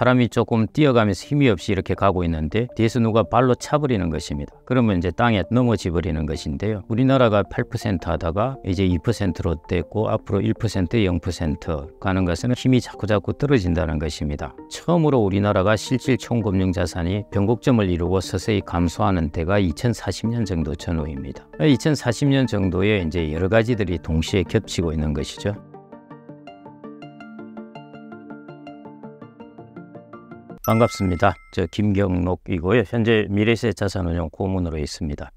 사람이 조금 뛰어가면서 힘이 없이 이렇게 가고 있는데 뒤에서 누가 발로 차버리는 것입니다. 그러면 이제 땅에 넘어지 버리는 것인데요. 우리나라가 8% 하다가 이제 2%로 됐고 앞으로 1% 0% 가는 것은 힘이 자꾸자꾸 떨어진다는 것입니다. 처음으로 우리나라가 실질 총금융 자산이 변곡점을 이루고 서서히 감소하는 때가 2040년 정도 전후입니다. 2040년 정도에 이제 여러 가지들이 동시에 겹치고 있는 것이죠. 반갑습니다. 저 김경록이고요. 현재 미래세 자산운용 고문으로 있습니다.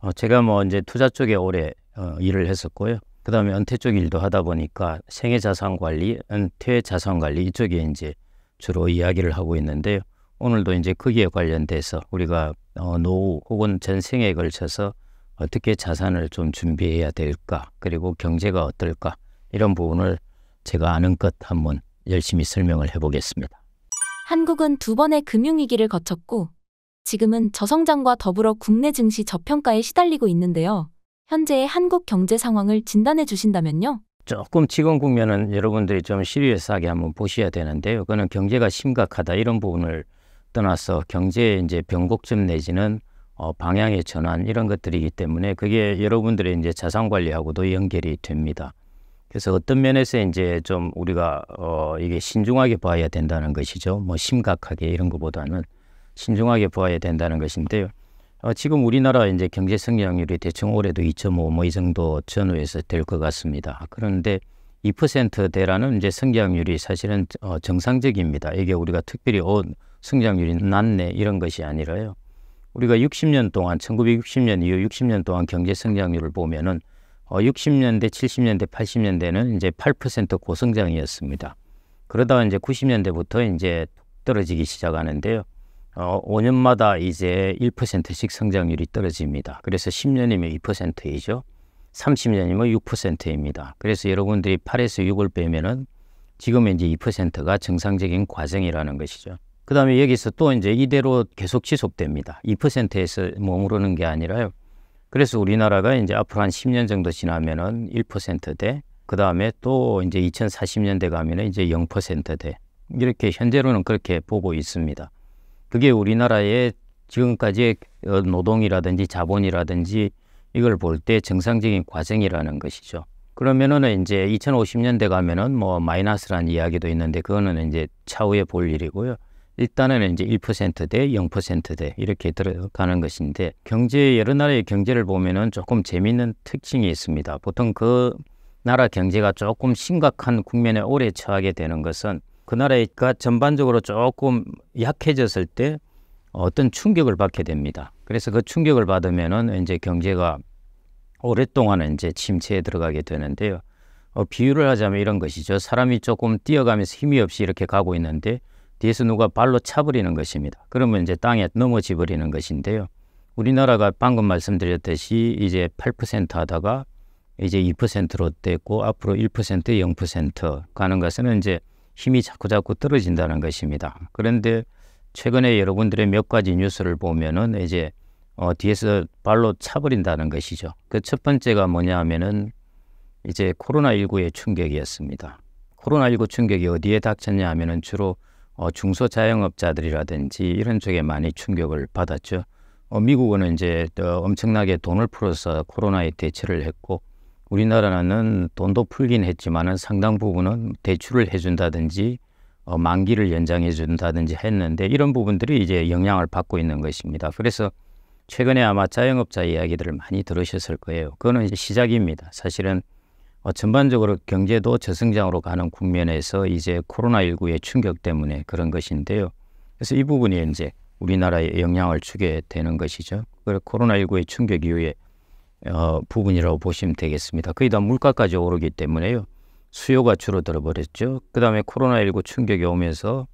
어, 제가 뭐 이제 투자 쪽에 오래 어, 일을 했었고요. 그 다음에 은퇴 쪽 일도 하다 보니까 생애 자산 관리, 은퇴 자산 관리 이쪽에 이제 주로 이야기를 하고 있는데요. 오늘도 이제 거기에 관련돼서 우리가 어, 노후 혹은 전생에 걸쳐서 어떻게 자산을 좀 준비해야 될까 그리고 경제가 어떨까 이런 부분을 제가 아는 것 한번 열심히 설명을 해보겠습니다. 한국은 두 번의 금융위기를 거쳤고 지금은 저성장과 더불어 국내 증시 저평가에 시달리고 있는데요. 현재의 한국 경제 상황을 진단해 주신다면요? 조금 지금 국면은 여러분들이 좀 시리얼스하게 한번 보셔야 되는데요. 그는 거 경제가 심각하다 이런 부분을 떠나서 경제의 이제 변곡점 내지는 어, 방향의 전환 이런 것들이기 때문에 그게 여러분들의 이제 자산 관리하고도 연결이 됩니다. 그래서 어떤 면에서 이제 좀 우리가 어 이게 신중하게 봐야 된다는 것이죠. 뭐 심각하게 이런 것보다는 신중하게 봐야 된다는 것인데요. 어 지금 우리나라 이제 경제 성장률이 대충 올해도 2.5 뭐 이 정도 전후에서 될 것 같습니다. 그런데 2%대라는 이제 성장률이 사실은 어 정상적입니다. 이게 우리가 특별히 어 성장률이 낮네 이런 것이 아니라요. 우리가 60년 동안 1960년 이후 60년 동안 경제 성장률을 보면은 어, 60년대, 70년대, 80년대는 이제 8% 고성장이었습니다. 그러다가 이제 90년대부터 이제 떨어지기 시작하는데요. 어, 5년마다 이제 1%씩 성장률이 떨어집니다. 그래서 10년이면 2%이죠. 30년이면 6%입니다. 그래서 여러분들이 8에서 6을 빼면은 지금 이제 2%가 정상적인 과정이라는 것이죠. 그 다음에 여기서 또 이제 이대로 계속 지속됩니다. 2%에서 머무르는 게 아니라요. 그래서 우리나라가 이제 앞으로 한 10년 정도 지나면은 1%대, 그 다음에 또 이제 2040년대 가면은 이제 0%대. 이렇게 현재로는 그렇게 보고 있습니다. 그게 우리나라의 지금까지의 어, 노동이라든지 자본이라든지 이걸 볼 때 정상적인 과정이라는 것이죠. 그러면은 이제 2050년대 가면은 뭐마이너스라는 이야기도 있는데 그거는 이제 차후에 볼 일이고요. 일단은 이제 1%대 0%대 이렇게 들어가는 것인데 경제 여러 나라의 경제를 보면은 조금 재미있는 특징이 있습니다. 보통 그 나라 경제가 조금 심각한 국면에 오래 처하게 되는 것은 그 나라가 전반적으로 조금 약해졌을 때 어떤 충격을 받게 됩니다. 그래서 그 충격을 받으면은 이제 경제가 오랫동안 이제 침체에 들어가게 되는데요. 어, 비유를 하자면 이런 것이죠. 사람이 조금 뛰어가면서 힘이 없이 이렇게 가고 있는데 뒤에서 누가 발로 차버리는 것입니다. 그러면 이제 땅에 넘어지 버리는 것인데요. 우리나라가 방금 말씀드렸듯이 이제 8% 하다가 이제 2%로 됐고 앞으로 1% 0% 가는 것은 이제 힘이 자꾸 자꾸 떨어진다는 것입니다. 그런데 최근에 여러분들의 몇 가지 뉴스를 보면은 이제 어, 뒤에서 발로 차버린다는 것이죠. 그 첫 번째가 뭐냐 하면은 이제 코로나19의 충격이었습니다. 코로나19 충격이 어디에 닥쳤냐 하면은 주로 어, 중소자영업자들이라든지 이런 쪽에 많이 충격을 받았죠. 어, 미국은 이제 엄청나게 돈을 풀어서 코로나에 대처를 했고 우리나라는 돈도 풀긴 했지만은 상당 부분은 대출을 해준다든지 어, 만기를 연장해 준다든지 했는데 이런 부분들이 이제 영향을 받고 있는 것입니다. 그래서 최근에 아마 자영업자 이야기들을 많이 들으셨을 거예요. 그거는 이제 시작입니다. 사실은 어, 전반적으로 경제도 저성장으로 가는 국면에서 이제 코로나19의 충격 때문에 그런 것인데요. 그래서 이 부분이 이제 우리나라에 영향을 주게 되는 것이죠. 코로나19의 충격 이후에 어, 부분이라고 보시면 되겠습니다. 거의 다 물가까지 오르기 때문에요. 수요가 줄어들어 버렸죠. 그다음에 코로나19 충격이 오면서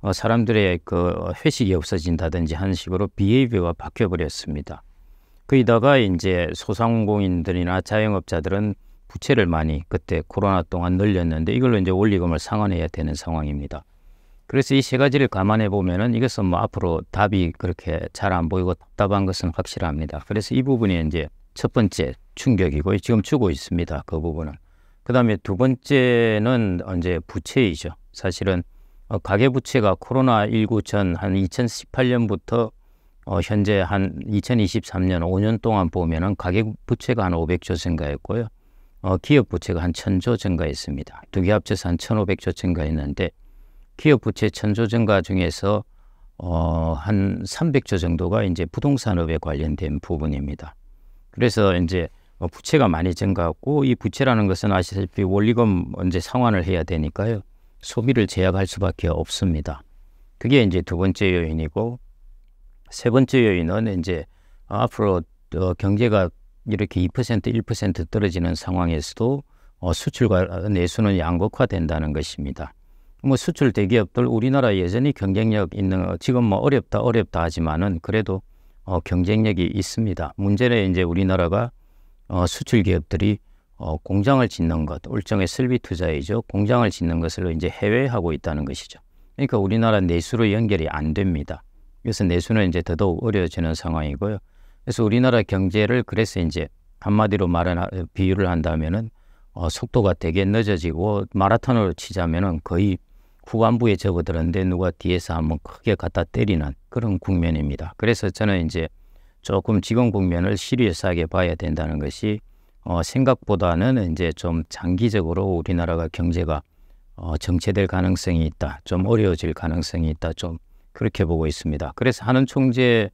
어, 사람들의 그 회식이 없어진다든지 하는 식으로 비헤이비어가 바뀌어 버렸습니다. 거기다가 이제 소상공인들이나 자영업자들은 부채를 많이 그때 코로나 동안 늘렸는데 이걸로 이제 원리금을 상환해야 되는 상황입니다. 그래서 이 세 가지를 감안해 보면은 이것은 뭐 앞으로 답이 그렇게 잘 안 보이고 답답한 것은 확실합니다. 그래서 이 부분이 이제 첫 번째 충격이고 지금 주고 있습니다. 그 부분은. 그 다음에 두 번째는 이제 부채이죠. 사실은 어, 가계부채가 코로나19 전 한 2018년부터 어, 현재 한 2023년 5년 동안 보면은 가계부채가 한 500조 증가했고요. 어, 기업 부채가 한 천조 증가했습니다. 두 개 합쳐서 한 천오백 조 증가했는데 기업 부채 천조 증가 중에서 어, 한 삼백 조 정도가 이제 부동산업에 관련된 부분입니다. 그래서 이제 어, 부채가 많이 증가했고 이 부채라는 것은 아시다시피 원리금 언제 상환을 해야 되니까요. 소비를 제약할 수밖에 없습니다. 그게 이제 두 번째 요인이고 세 번째 요인은 이제 앞으로 경제가 이렇게 2% 1% 떨어지는 상황에서도 어, 수출과 내수는 양극화된다는 것입니다. 뭐 수출 대기업들 우리나라 여전히 경쟁력 있는 어, 지금 뭐 어렵다 어렵다 하지만은 그래도 어, 경쟁력이 있습니다. 문제는 이제 우리나라가 어, 수출 기업들이 어, 공장을 짓는 것, 일정의 설비 투자이죠. 공장을 짓는 것을 이제 해외하고 있다는 것이죠. 그러니까 우리나라 내수로 연결이 안 됩니다. 그래서 내수는 이제 더더욱 어려워지는 상황이고요. 그래서 우리나라 경제를 그래서 이제 한마디로 말하는 비유를 한다면은 어, 속도가 되게 늦어지고 마라톤으로 치자면은 거의 후반부에 접어들었는데 누가 뒤에서 한번 크게 갖다 때리는 그런 국면입니다. 그래서 저는 이제 조금 지금 국면을 시리어스하게 봐야 된다는 것이 어, 생각보다는 이제 좀 장기적으로 우리나라가 경제가 어, 정체될 가능성이 있다. 좀 어려워질 가능성이 있다. 좀 그렇게 보고 있습니다. 그래서 하는 총재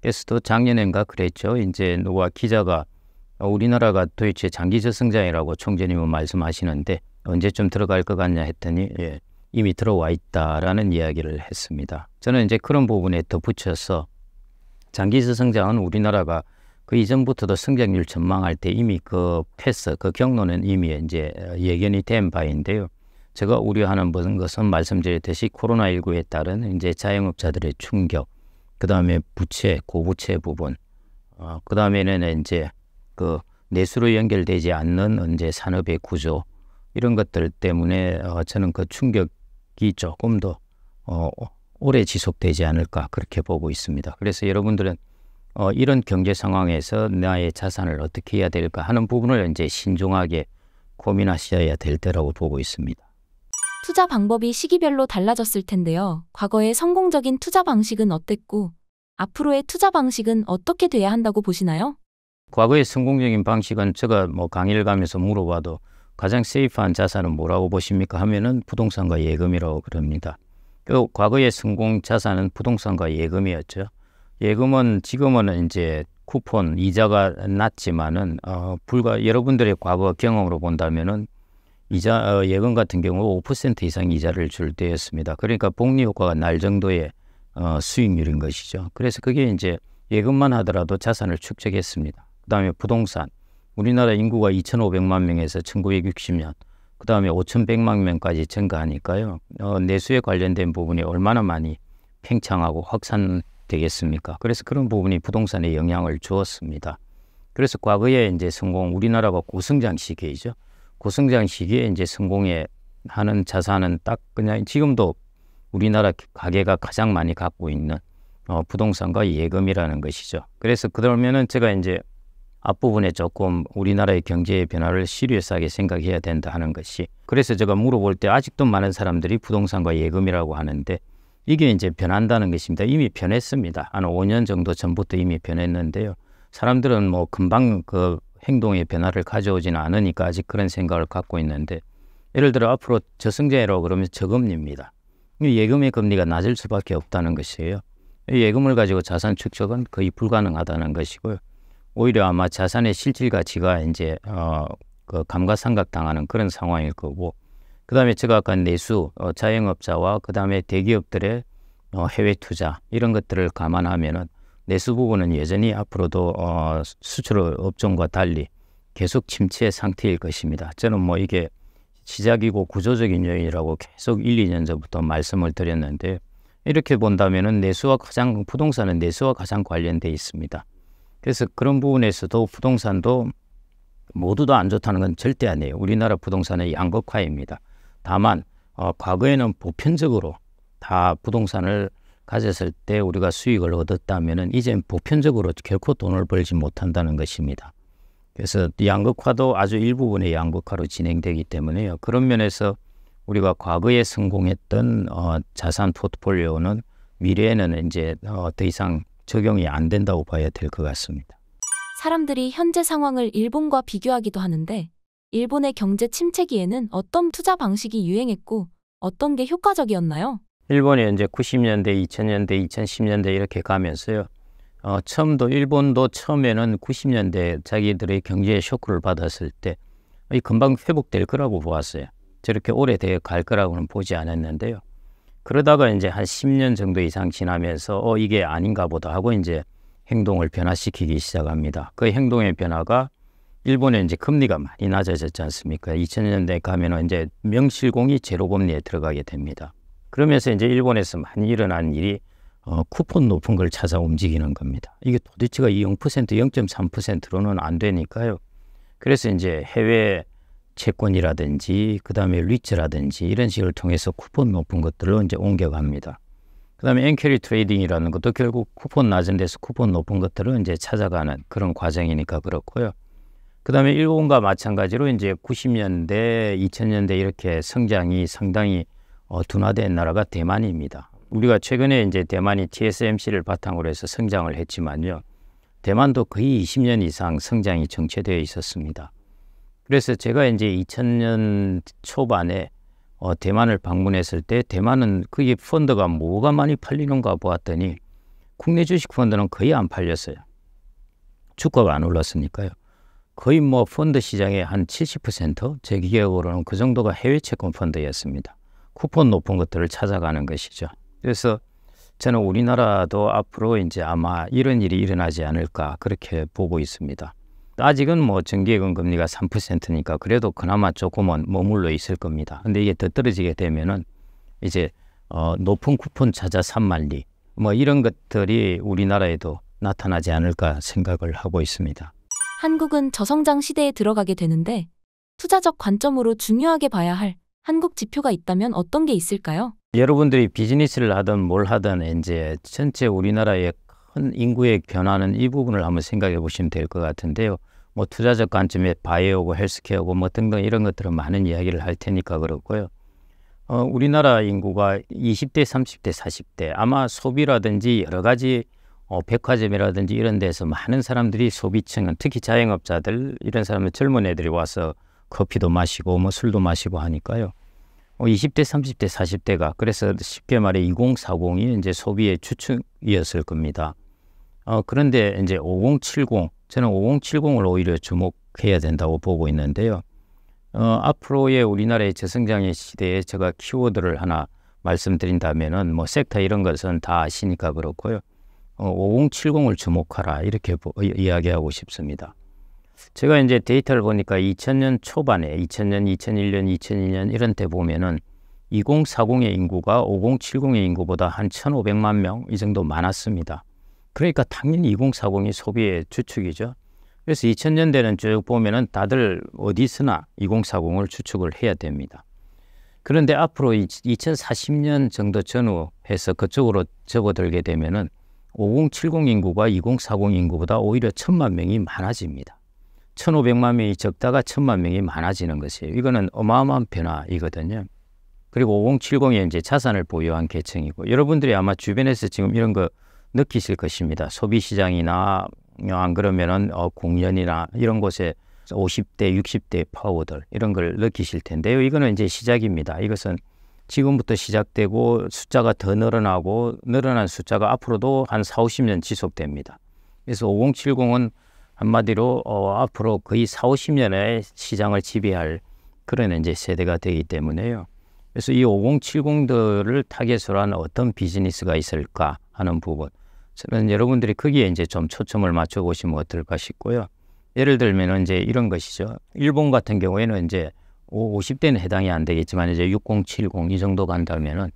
께서도 작년엔가 그랬죠. 이제 노아 기자가 우리나라가 도대체 장기 저승장이라고 총재님은 말씀하시는데 언제쯤 들어갈 것 같냐 했더니 예, 이미 들어와 있다라는 이야기를 했습니다. 저는 이제 그런 부분에 덧붙여서 장기 저승장은 우리나라가 그 이전부터도 성장률 전망할 때 이미 그 패스, 그 경로는 이미 이제 예견이 된 바인데요. 제가 우려하는 것은 말씀드렸듯이 코로나19에 따른 이제 자영업자들의 충격, 그 다음에 부채, 고부채 부분, 어, 그 다음에는 이제 그 내수로 연결되지 않는 이제 산업의 구조 이런 것들 때문에 어, 저는 그 충격이 조금 더 어, 오래 지속되지 않을까 그렇게 보고 있습니다. 그래서 여러분들은 어, 이런 경제 상황에서 나의 자산을 어떻게 해야 될까 하는 부분을 이제 신중하게 고민하셔야 될 때라고 보고 있습니다. 투자 방법이 시기별로 달라졌을 텐데요. 과거의 성공적인 투자 방식은 어땠고, 앞으로의 투자 방식은 어떻게 돼야 한다고 보시나요? 과거의 성공적인 방식은 제가 뭐 강의를 가면서 물어봐도 가장 세이프한 자산은 뭐라고 보십니까 하면은 부동산과 예금이라고 그럽니다. 그 과거의 성공 자산은 부동산과 예금이었죠. 예금은 지금은 이제 쿠폰 이자가 낮지만은 어 불과 여러분들의 과거 경험으로 본다면은 이자 어, 예금 같은 경우 5% 이상 이자를 줄 때였습니다. 그러니까 복리 효과가 날 정도의 어, 수익률인 것이죠. 그래서 그게 이제 예금만 하더라도 자산을 축적했습니다. 그다음에 부동산 우리나라 인구가 2,500만 명에서 1960년 그다음에 5,100만 명까지 증가하니까요. 어, 내수에 관련된 부분이 얼마나 많이 팽창하고 확산되겠습니까? 그래서 그런 부분이 부동산에 영향을 주었습니다. 그래서 과거에 이제 성공 우리나라가 고성장 시기이죠. 고성장 시기에 이제 성공해 하는 자산은 딱 그냥 지금도 우리나라 가계가 가장 많이 갖고 있는 어, 부동산과 예금이라는 것이죠. 그래서 그러면은 제가 이제 앞부분에 조금 우리나라의 경제의 변화를 시리얼스하게 생각해야 된다 하는 것이 그래서 제가 물어볼 때 아직도 많은 사람들이 부동산과 예금이라고 하는데 이게 이제 변한다는 것입니다. 이미 변했습니다. 한 5년 정도 전부터 이미 변했는데요. 사람들은 뭐 금방 그 행동의 변화를 가져오지는 않으니까 아직 그런 생각을 갖고 있는데 예를 들어 앞으로 저승제로 그러면 저금리입니다. 예금의 금리가 낮을 수밖에 없다는 것이에요. 예금을 가지고 자산 축적은 거의 불가능하다는 것이고요. 오히려 아마 자산의 실질 가치가 이제 어, 그 감가상각 당하는 그런 상황일 거고 그다음에 제가 아까 내수 어, 자영업자와 그다음에 대기업들의 어, 해외 투자 이런 것들을 감안하면은 내수 부분은 여전히 앞으로도 어, 수출 업종과 달리 계속 침체 상태일 것입니다. 저는 뭐 이게 시작이고 구조적인 요인이라고 계속 1, 2년 전부터 말씀을 드렸는데 이렇게 본다면은 내수와 가장 부동산은 내수와 가장 관련돼 있습니다. 그래서 그런 부분에서도 부동산도 모두 다 안 좋다는 건 절대 아니에요. 우리나라 부동산의 양극화입니다. 다만 어, 과거에는 보편적으로 다 부동산을 가졌을 때 우리가 수익을 얻었다면 이젠 보편적으로 결코 돈을 벌지 못한다는 것입니다. 그래서 양극화도 아주 일부분의 양극화로 진행되기 때문에요. 그런 면에서 우리가 과거에 성공했던 어, 자산 포트폴리오는 미래에는 이제 어, 더 이상 적용이 안 된다고 봐야 될 것 같습니다. 사람들이 현재 상황을 일본과 비교하기도 하는데 일본의 경제 침체기에는 어떤 투자 방식이 유행했고 어떤 게 효과적이었나요? 일본이 이제 90년대, 2000년대, 2010년대 이렇게 가면서요. 어, 처음도 일본도 처음에는 90년대 자기들의 경제 쇼크를 받았을 때 금방 회복될 거라고 보았어요. 저렇게 오래돼 갈 거라고는 보지 않았는데요. 그러다가 이제 한 10년 정도 이상 지나면서 어 이게 아닌가 보다 하고 이제 행동을 변화시키기 시작합니다. 그 행동의 변화가 일본의 이제 금리가 많이 낮아졌지 않습니까? 2000년대 가면은 이제 명실공히 제로금리에 들어가게 됩니다. 그러면서 이제 일본에서 많이 일어난 일이 어, 쿠폰 높은 걸 찾아 움직이는 겁니다. 이게 도대체가 이 0%, 0.3%로는 안 되니까요. 그래서 이제 해외 채권이라든지 그다음에 리츠라든지 이런 식을 통해서 쿠폰 높은 것들로 이제 옮겨갑니다. 그다음에 엔캐리 트레이딩이라는 것도 결국 쿠폰 낮은 데서 쿠폰 높은 것들을 이제 찾아가는 그런 과정이니까 그렇고요. 그다음에 일본과 마찬가지로 이제 90년대, 2000년대 이렇게 성장이 상당히 어, 둔화된 나라가 대만입니다. 우리가 최근에 이제 대만이 TSMC를 바탕으로 해서 성장을 했지만요. 대만도 거의 20년 이상 성장이 정체되어 있었습니다. 그래서 제가 이제 2000년 초반에 어, 대만을 방문했을 때 대만은 그게 펀드가 뭐가 많이 팔리는가 보았더니 국내 주식 펀드는 거의 안 팔렸어요. 주가가 안 올랐으니까요. 거의 뭐 펀드 시장의 한 70%제 기억으로는 그 정도가 해외 채권 펀드였습니다. 쿠폰 높은 것들을 찾아가는 것이죠. 그래서 저는 우리나라도 앞으로 이제 아마 이런 일이 일어나지 않을까 그렇게 보고 있습니다. 아직은 뭐 정기예금 금리가 3%니까 그래도 그나마 조금은 머물러 있을 겁니다. 근데 이게 더 떨어지게 되면은 이제 어 높은 쿠폰 찾아 산만리뭐 이런 것들이 우리나라에도 나타나지 않을까 생각을 하고 있습니다. 한국은 저성장 시대에 들어가게 되는데 투자적 관점으로 중요하게 봐야 할 한국 지표가 있다면 어떤 게 있을까요? 여러분들이 비즈니스를 하든 뭘 하든 이제 전체 우리나라의 큰 인구의 변화는 이 부분을 한번 생각해 보시면 될 것 같은데요. 뭐 투자적 관점에 바이오고 헬스케어고 뭐 등등 이런 것들은 많은 이야기를 할 테니까 그렇고요. 어, 우리나라 인구가 20대, 30대, 40대 아마 소비라든지 여러 가지 어, 백화점이라든지 이런 데서 많은 사람들이 소비층은 특히 자영업자들 이런 사람들 젊은 애들이 와서 커피도 마시고 뭐 술도 마시고 하니까요. 20대, 30대, 40대가 그래서 쉽게 말해 2040이 이제 소비의 추측이었을 겁니다. 어, 그런데 이제 5070 저는 5070을 오히려 주목해야 된다고 보고 있는데요. 어, 앞으로의 우리나라의 저성장의 시대에 제가 키워드를 하나 말씀드린다면은 뭐 섹터 이런 것은 다 아시니까 그렇고요. 어, 5070을 주목하라 이렇게 보, 이야기하고 싶습니다. 제가 이제 데이터를 보니까 2000년 초반에 2000년, 2001년, 2002년 이런 때 보면은 2040의 인구가 5070의 인구보다 한 1,500만 명 이 정도 많았습니다. 그러니까 당연히 2040이 소비의 주축이죠. 그래서 2000년대는 쭉 보면은 다들 어디서나 2040을 추측을 해야 됩니다. 그런데 앞으로 2040년 정도 전후해서 그쪽으로 접어들게 되면은 5070 인구가 2040 인구보다 오히려 천만 명이 많아집니다. 1,500만 명이 적다가 1,000만 명이 많아지는 것이에요. 이거는 어마어마한 변화이거든요. 그리고 5070이 이제 자산을 보유한 계층이고 여러분들이 아마 주변에서 지금 이런 거 느끼실 것입니다. 소비 시장이나 안 그러면은 어, 공연이나 이런 곳에 50대, 60대 파워들 이런 걸 느끼실 텐데요. 이거는 이제 시작입니다. 이것은 지금부터 시작되고 숫자가 더 늘어나고 늘어난 숫자가 앞으로도 한 4, 50년 지속됩니다. 그래서 5070은 한마디로 어, 앞으로 거의 4, 5 0년에 시장을 지배할 그런 이제 세대가 되기 때문에요. 그래서 이 5070들을 타겟으로 한 어떤 비즈니스가 있을까 하는 부분. 저는 여러분들이 거기에 이제 좀 초점을 맞춰 보시면 어떨까 싶고요. 예를 들면 이제 이런 것이죠. 일본 같은 경우에는 이제 50대는 해당이 안 되겠지만 이제 6070 이 정도 간다면은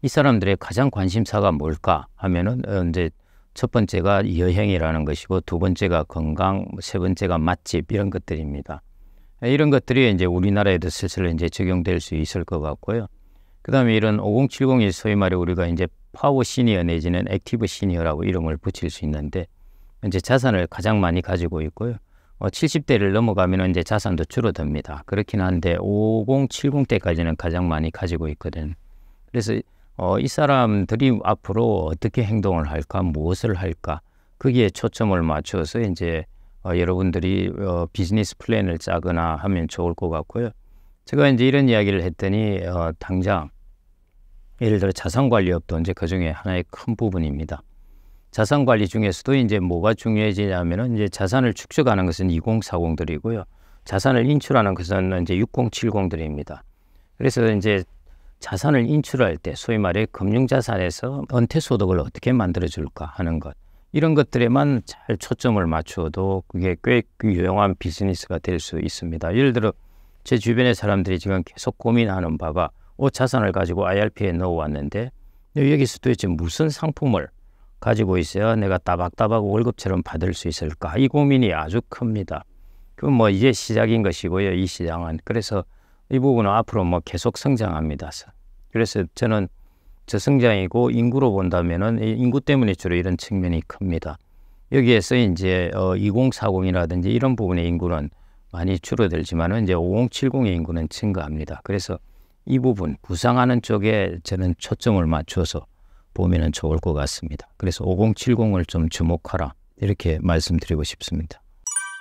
이 사람들의 가장 관심사가 뭘까 하면은 어, 이제 첫 번째가 여행이라는 것이고 두 번째가 건강, 뭐 세 번째가 맛집 이런 것들입니다. 이런 것들이 이제 우리나라에도 슬슬 이제 적용될 수 있을 것 같고요. 그다음에 이런 5070이 소위 말해 우리가 이제 파워 시니어 내지는 액티브 시니어라고 이름을 붙일 수 있는데 이제 자산을 가장 많이 가지고 있고요. 70대를 어, 넘어가면 이제 자산도 줄어듭니다. 그렇긴 한데 5070 때까지는 가장 많이 가지고 있거든. 그래서 어, 이 사람들이 앞으로 어떻게 행동을 할까, 무엇을 할까, 거기에 초점을 맞춰서 이제 어, 여러분들이 어, 비즈니스 플랜을 짜거나 하면 좋을 것 같고요. 제가 이제 이런 이야기를 했더니 어, 당장 예를 들어 자산관리업도 이제 그 중에 하나의 큰 부분입니다. 자산관리 중에서도 이제 뭐가 중요해지냐면은 이제 자산을 축적하는 것은 2040들이고요. 자산을 인출하는 것은 이제 6070들입니다. 그래서 이제 자산을 인출할 때 소위 말해 금융자산에서 은퇴소득을 어떻게 만들어줄까 하는 것 이런 것들에만 잘 초점을 맞추어도 그게 꽤 유용한 비즈니스가 될 수 있습니다. 예를 들어 제 주변의 사람들이 지금 계속 고민하는 바가 오 자산을 가지고 IRP에 넣어왔는데 네, 여기서 도대체 무슨 상품을 가지고 있어야 내가 따박따박 월급처럼 받을 수 있을까 이 고민이 아주 큽니다. 그 뭐 이제 시작인 것이고요 이 시장은 그래서 이 부분은 앞으로 뭐 계속 성장합니다. 그래서 저는 저성장이고 인구로 본다면은 인구 때문에 주로 이런 측면이 큽니다. 여기에서 이제 어 2040이라든지 이런 부분의 인구는 많이 줄어들지만은 이제 5070의 인구는 증가합니다. 그래서 이 부분 부상하는 쪽에 저는 초점을 맞춰서 보면은 좋을 것 같습니다. 그래서 5070을 좀 주목하라 이렇게 말씀드리고 싶습니다.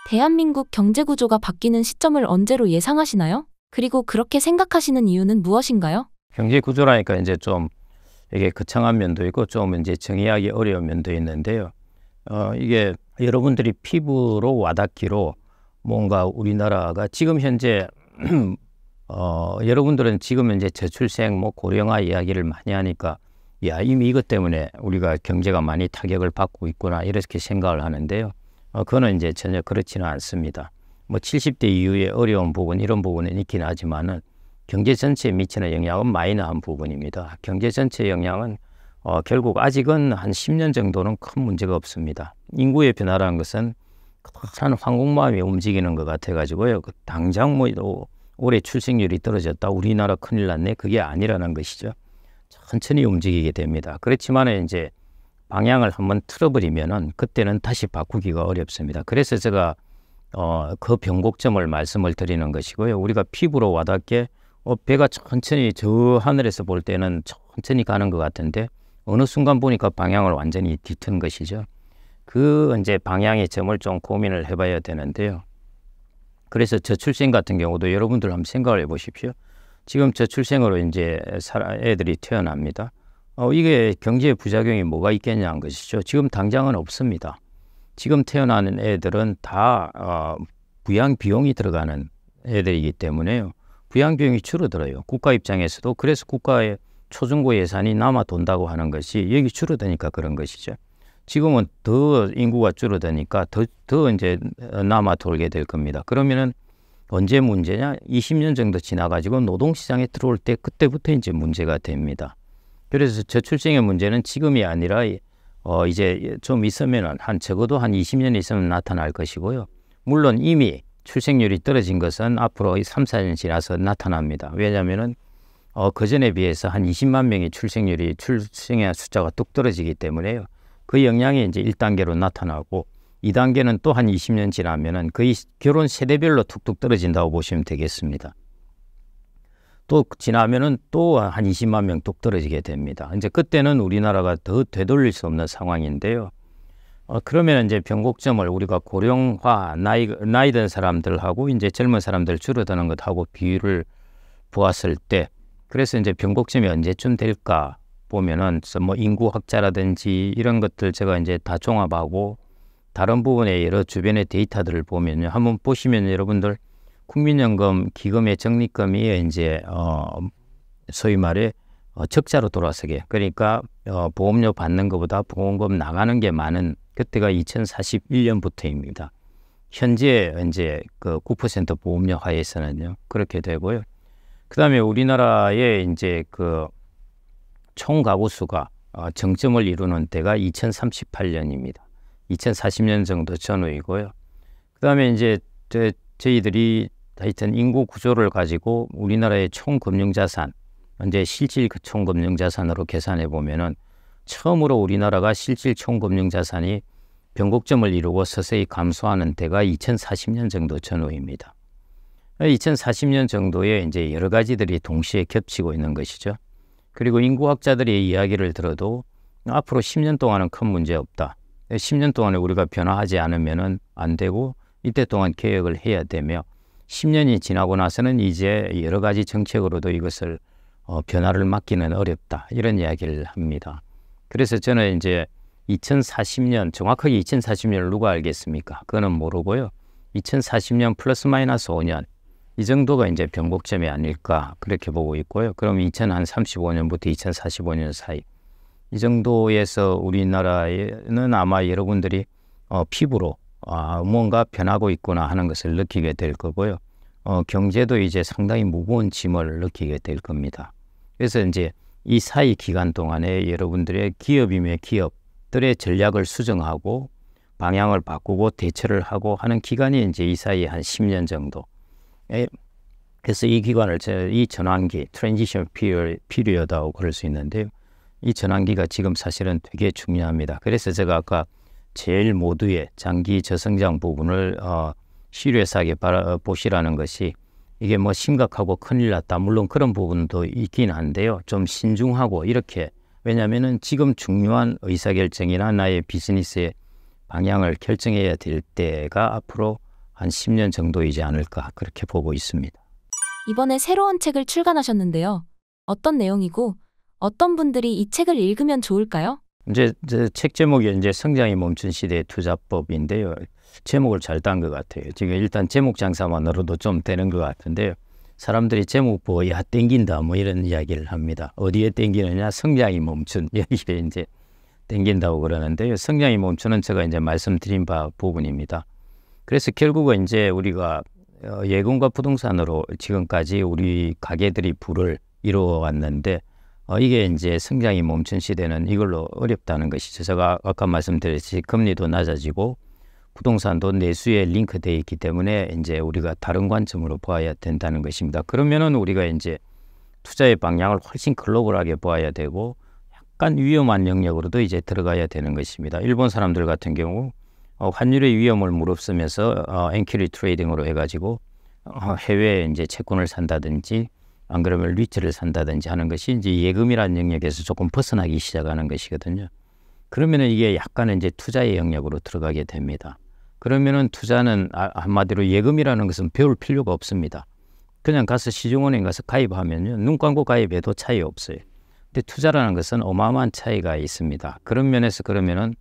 대한민국 경제 구조가 바뀌는 시점을 언제로 예상하시나요? 그리고 그렇게 생각하시는 이유는 무엇인가요? 경제 구조라니까 이제 좀 이게 거창한 면도 있고 좀 이제 정의하기 어려운 면도 있는데요. 어, 이게 여러분들이 피부로 와닿기로 뭔가 우리나라가 지금 현재 어, 여러분들은 지금 이제 저출생 뭐 고령화 이야기를 많이 하니까 야 이미 이것 때문에 우리가 경제가 많이 타격을 받고 있구나 이렇게 생각을 하는데요. 어, 그거는 이제 전혀 그렇지는 않습니다. 뭐 70대 이후에 어려운 부분 이런 부분은 있긴 하지만은 경제 전체에 미치는 영향은 마이너한 부분입니다. 경제 전체 영향은 어, 결국 아직은 한 10년 정도는 큰 문제가 없습니다. 인구의 변화라는 것은 큰황국마음이 움직이는 것 같아가지고요. 그 당장 뭐 올해 출생률이 떨어졌다 우리나라 큰일 났네 그게 아니라는 것이죠. 천천히 움직이게 됩니다. 그렇지만 이제 방향을 한번 틀어버리면은 그때는 다시 바꾸기가 어렵습니다. 그래서 제가 어, 그 변곡점을 말씀을 드리는 것이고요. 우리가 피부로 와닿게 어, 배가 천천히 저 하늘에서 볼 때는 천천히 가는 것 같은데 어느 순간 보니까 방향을 완전히 뒤튼 것이죠. 그 이제 방향의 점을 좀 고민을 해봐야 되는데요. 그래서 저출생 같은 경우도 여러분들 한번 생각을 해보십시오. 지금 저출생으로 이제 애들이 태어납니다. 어, 이게 경제 부작용이 뭐가 있겠냐는 것이죠. 지금 당장은 없습니다. 지금 태어나는 애들은 다 어, 부양 비용이 들어가는 애들이기 때문에요. 부양 비용이 줄어들어요. 국가 입장에서도 그래서 국가의 초중고 예산이 남아 돈다고 하는 것이 여기 줄어드니까 그런 것이죠. 지금은 더 인구가 줄어드니까 더, 더 이제 남아 돌게 될 겁니다. 그러면은 언제 문제냐? 20년 정도 지나가지고 노동시장에 들어올 때 그때부터 이제 문제가 됩니다. 그래서 저출생의 문제는 지금이 아니라 어, 이제 좀 있으면은 한 적어도 한 20년 있으면 나타날 것이고요. 물론 이미 출생률이 떨어진 것은 앞으로 3, 4년 지나서 나타납니다. 왜냐하면은 어, 그 전에 비해서 한 20만 명의 출생률이 출생의 숫자가 뚝 떨어지기 때문에요. 그 영향이 이제 1단계로 나타나고 2단계는 또 한 20년 지나면은 거의 결혼 세대별로 툭툭 떨어진다고 보시면 되겠습니다. 또 지나면은 또 한 20만 명뚝 떨어지게 됩니다. 이제 그때는 우리나라가 더 되돌릴 수 없는 상황인데요. 어, 그러면 이제 변곡점을 우리가 고령화 나이 나이 든 사람들하고 이제 젊은 사람들 줄어드는 것하고 비율을 보았을 때 그래서 이제 변곡점이 언제쯤 될까 보면은 뭐 인구 학자라든지 이런 것들 제가 이제 다 종합하고 다른 부분의 여러 주변의 데이터들을 보면요 한번 보시면 여러분들 국민연금 기금의 적립금이 이제 어 소위 말해 어, 적자로 돌아서게 그러니까 어, 보험료 받는 것보다 보험금 나가는 게 많은 그때가 2041년부터입니다. 현재 이제 그 9% 보험료 하에서는요 그렇게 되고요. 그다음에 우리나라의 이제 그 총 가구 수가 어, 정점을 이루는 때가 2038년입니다. 2040년 정도 전후이고요. 그다음에 이제 저, 저희들이 하여튼 인구 구조를 가지고 우리나라의 총 금융자산 현재 실질 그 총 금융자산으로 계산해 보면은 처음으로 우리나라가 실질 총 금융자산이 변곡점을 이루고 서서히 감소하는 때가 2040년 정도 전후입니다. 2040년 정도에 이제 여러 가지들이 동시에 겹치고 있는 것이죠. 그리고 인구학자들의 이야기를 들어도 앞으로 10년 동안은 큰 문제 없다. 10년 예, 동안에 우리가 변화하지 않으면 안 되고 이때 동안 개혁을 해야 되며 10년이 지나고 나서는 이제 여러 가지 정책으로도 이것을 어, 변화를 막기는 어렵다 이런 이야기를 합니다. 그래서 저는 이제 2040년 정확하게 2040년을 누가 알겠습니까? 그거는 모르고요. 2040년 플러스 마이너스 5년 이 정도가 이제 변곡점이 아닐까 그렇게 보고 있고요. 그럼 2035년부터 2045년 사이 이 정도에서 우리나라는 아마 여러분들이 어, 피부로 아, 뭔가 변하고 있구나 하는 것을 느끼게 될 거고요. 어, 경제도 이제 상당히 무거운 짐을 느끼게 될 겁니다. 그래서 이제 이 사이 기간 동안에 여러분들의 기업임의 기업들의 전략을 수정하고 방향을 바꾸고 대처를 하고 하는 기간이 이제 이 사이에 한 10년 정도. 그래서 이 기간을 이 전환기, 트랜지션 피리어드라고 그럴 수 있는데요. 이 전환기가 지금 사실은 되게 중요합니다. 그래서 제가 아까 제일 모두의 장기 저성장 부분을 어, 실외사하게 보시라는 것이 이게 뭐 심각하고 큰일 났다. 물론 그런 부분도 있긴 한데요. 좀 신중하고 이렇게 왜냐하면 지금 중요한 의사결정이나 나의 비즈니스의 방향을 결정해야 될 때가 앞으로 한 10년 정도이지 않을까 그렇게 보고 있습니다. 이번에 새로운 책을 출간하셨는데요. 어떤 내용이고 어떤 분들이 이 책을 읽으면 좋을까요? 이제 이제 책 제목이 이제 성장이 멈춘 시대의 투자법인데요. 제목을 잘 딴 것 같아요. 지금 일단 제목 장사만으로도 좀 되는 것 같은데요. 사람들이 제목 보고 뭐 야 땡긴다 뭐 이런 이야기를 합니다. 어디에 땡기느냐 성장이 멈춘 여기에 이제 땡긴다고 그러는데요. 성장이 멈추는 제가 이제 말씀드린 바 부분입니다. 그래서 결국은 이제 우리가 어, 예금과 부동산으로 지금까지 우리 가게들이 부를 이루어왔는데 어, 이게 이제 성장이 멈춘 시대는 이걸로 어렵다는 것이죠. 제가 아까 말씀드렸듯이 금리도 낮아지고 부동산도 내수에 링크되어 있기 때문에 이제 우리가 다른 관점으로 보아야 된다는 것입니다. 그러면은 우리가 이제 투자의 방향을 훨씬 글로벌하게 보아야 되고 약간 위험한 영역으로도 이제 들어가야 되는 것입니다. 일본 사람들 같은 경우 어, 환율의 위험을 무릅쓰면서 어, 엔큐리 트레이딩으로 해가지고 어, 해외에 이제 채권을 산다든지 안 그러면 리츠를 산다든지 하는 것이 이제 예금이라는 영역에서 조금 벗어나기 시작하는 것이거든요. 그러면은 이게 약간은 이제 투자의 영역으로 들어가게 됩니다. 그러면은 투자는 아, 한마디로 예금이라는 것은 배울 필요가 없습니다. 그냥 가서 시중은행 가서 가입하면요. 눈감고 가입해도 차이 없어요. 근데 투자라는 것은 어마어마한 차이가 있습니다. 그런 면에서 그러면은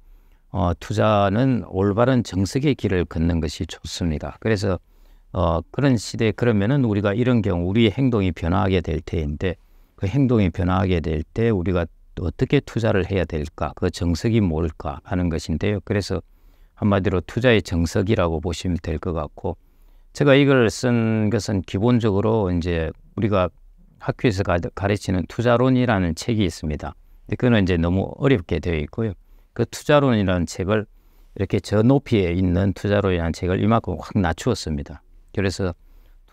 어, 투자는 올바른 정석의 길을 걷는 것이 좋습니다. 그래서 어, 그런 시대에 그러면은 우리가 이런 경우 우리의 행동이 변화하게 될때인데그 행동이 변화하게 될 때 우리가 어떻게 투자를 해야 될까 그 정석이 뭘까 하는 것인데요. 그래서 한마디로 투자의 정석이라고 보시면 될 것 같고 제가 이걸 쓴 것은 기본적으로 이제 우리가 학교에서 가르치는 투자론이라는 책이 있습니다. 그거는 이제 너무 어렵게 되어 있고요. 그 투자론이라는 책을 이렇게 저 높이에 있는 투자론이라는 책을 이만큼 확 낮추었습니다. 그래서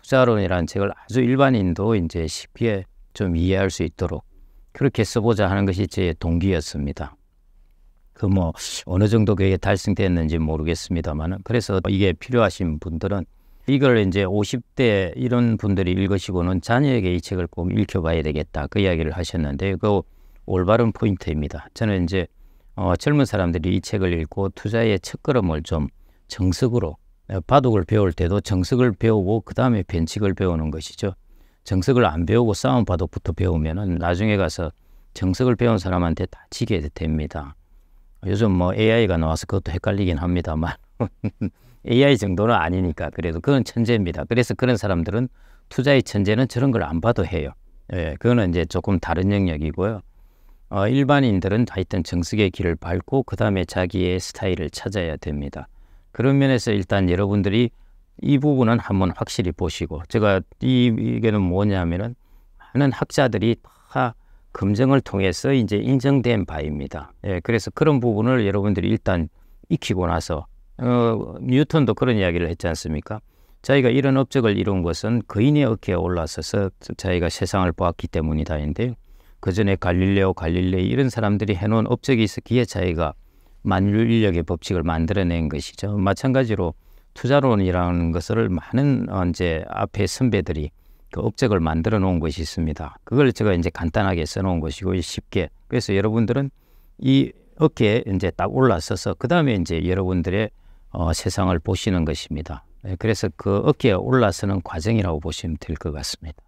투자론이라는 책을 아주 일반인도 이제 쉽게 좀 이해할 수 있도록 그렇게 써보자 하는 것이 제 동기였습니다. 그 뭐 어느 정도 그게 달성됐는지 모르겠습니다만은 그래서 이게 필요하신 분들은 이걸 이제 50대 이런 분들이 읽으시고는 자녀에게 이 책을 꼭 읽혀봐야 되겠다 그 이야기를 하셨는데 그 올바른 포인트입니다. 저는 이제 어, 젊은 사람들이 이 책을 읽고 투자의 첫걸음을 좀 정석으로 어, 바둑을 배울 때도 정석을 배우고 그 다음에 변칙을 배우는 것이죠. 정석을 안 배우고 싸움 바둑부터 배우면 은 나중에 가서 정석을 배운 사람한테 다치게 됩니다. 요즘 뭐 AI가 나와서 그것도 헷갈리긴 합니다만 AI 정도는 아니니까 그래도 그건 천재입니다. 그래서 그런 사람들은 투자의 천재는 저런 걸 안 봐도 해요. 예, 그거는 이제 조금 다른 영역이고요. 어, 일반인들은 하여튼 정석의 길을 밟고 그 다음에 자기의 스타일을 찾아야 됩니다. 그런 면에서 일단 여러분들이 이 부분은 한번 확실히 보시고 제가 이 이게는 뭐냐면은 많은 학자들이 다 검증을 통해서 이제 인정된 바입니다. 예, 그래서 그런 부분을 여러분들이 일단 익히고 나서 어, 뉴턴도 그런 이야기를 했지 않습니까? 자기가 이런 업적을 이룬 것은 그인의 어깨에 올라서서 자기가 세상을 보았기 때문이다인데 그 전에 갈릴레오 갈릴레이 이런 사람들이 해놓은 업적이 있었기에 자기가 만유 인력의 법칙을 만들어낸 것이죠. 마찬가지로 투자론이라는 것을 많은 이제 앞에 선배들이 그 업적을 만들어 놓은 것이 있습니다. 그걸 제가 이제 간단하게 써놓은 것이고 쉽게 그래서 여러분들은 이 어깨에 이제 딱 올라서서 그 다음에 이제 여러분들의 어, 세상을 보시는 것입니다. 예, 그래서 그 어깨에 올라서는 과정이라고 보시면 될 것 같습니다.